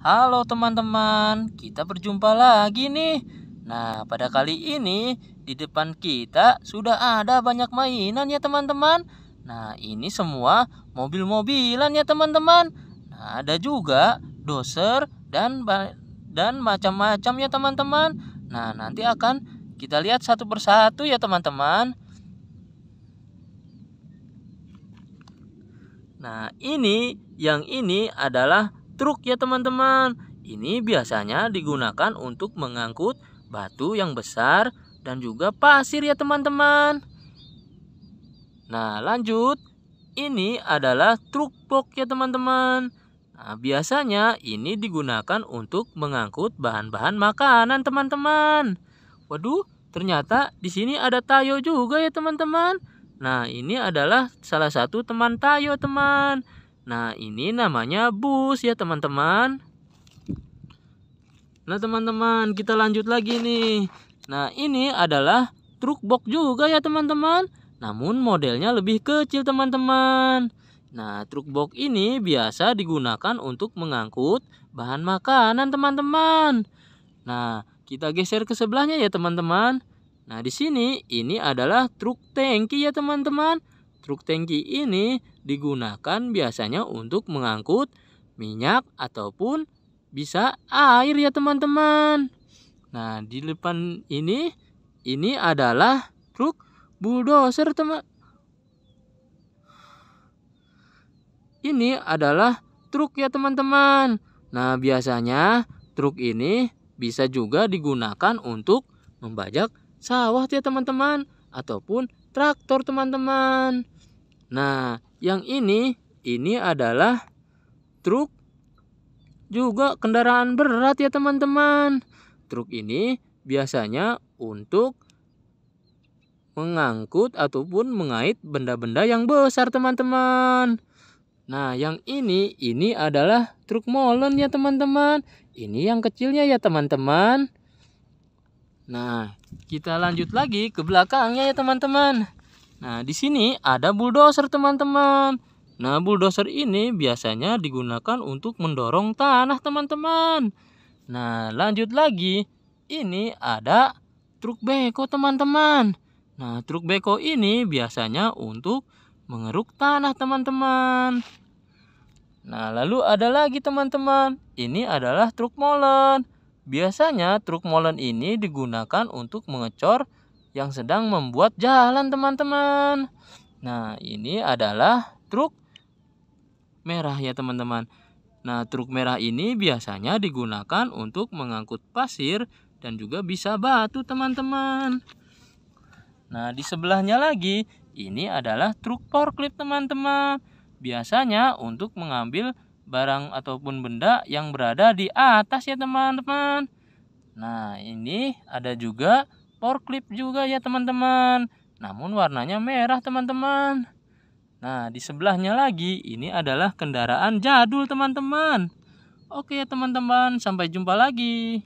Halo teman-teman, kita berjumpa lagi nih. Nah, pada kali ini di depan kita sudah ada banyak mainan ya teman-teman. Nah, ini semua mobil-mobilan ya teman-teman. Nah, ada juga doser dan dan macam-macam ya teman-teman. Nah, nanti akan kita lihat satu persatu ya teman-teman. Nah, ini yang ini adalah Truk ya teman-teman. Ini biasanya digunakan untuk mengangkut batu yang besar dan juga pasir ya teman-teman. Nah lanjut. Ini adalah truk box ya teman-teman. Nah, biasanya ini digunakan untuk mengangkut bahan-bahan makanan teman-teman. Waduh, ternyata di sini ada tayo juga ya teman-teman. Nah, ini adalah salah satu teman tayo teman. Nah ini namanya bus ya teman-teman Nah teman-teman kita lanjut lagi nih Nah ini adalah truk box juga ya teman-teman Namun modelnya lebih kecil teman-teman Nah truk box ini biasa digunakan untuk mengangkut bahan makanan teman-teman Nah kita geser ke sebelahnya ya teman-teman Nah di sini ini adalah truk tangki ya teman-teman Truk tangki ini digunakan biasanya untuk mengangkut minyak ataupun bisa air ya teman-teman. Nah, di depan ini ini adalah truk bulldozer teman. Ini adalah truk ya teman-teman. Nah, biasanya truk ini bisa juga digunakan untuk membajak sawah ya teman-teman ataupun traktor teman-teman. Nah, yang ini, ini adalah truk juga kendaraan berat ya teman-teman. Truk ini biasanya untuk mengangkut ataupun mengait benda-benda yang besar teman-teman. Nah yang ini, ini adalah truk molen ya teman-teman. Ini yang kecilnya ya teman-teman. Nah kita lanjut lagi ke belakangnya ya teman-teman. Nah, di sini ada bulldozer, teman-teman. Nah, bulldozer ini biasanya digunakan untuk mendorong tanah, teman-teman. Nah, lanjut lagi. Ini ada truk beko, teman-teman. Nah, truk beko ini biasanya untuk mengeruk tanah, teman-teman. Nah, lalu ada lagi teman-teman. Ini adalah truk molen. Biasanya truk molen ini digunakan untuk mengecor yang sedang membuat jalan teman-teman. Nah, ini adalah truk merah ya teman-teman. Nah, truk merah ini biasanya digunakan untuk mengangkut pasir dan juga bisa batu teman-teman. Nah, di sebelahnya lagi ini adalah truk forklift teman-teman. Biasanya untuk mengambil barang ataupun benda yang berada di atas ya teman-teman. Nah, ini ada juga forklift juga ya teman-teman namun warnanya merah teman-teman Nah di sebelahnya lagi ini adalah kendaraan jadul teman-teman Oke ya teman-teman sampai jumpa lagi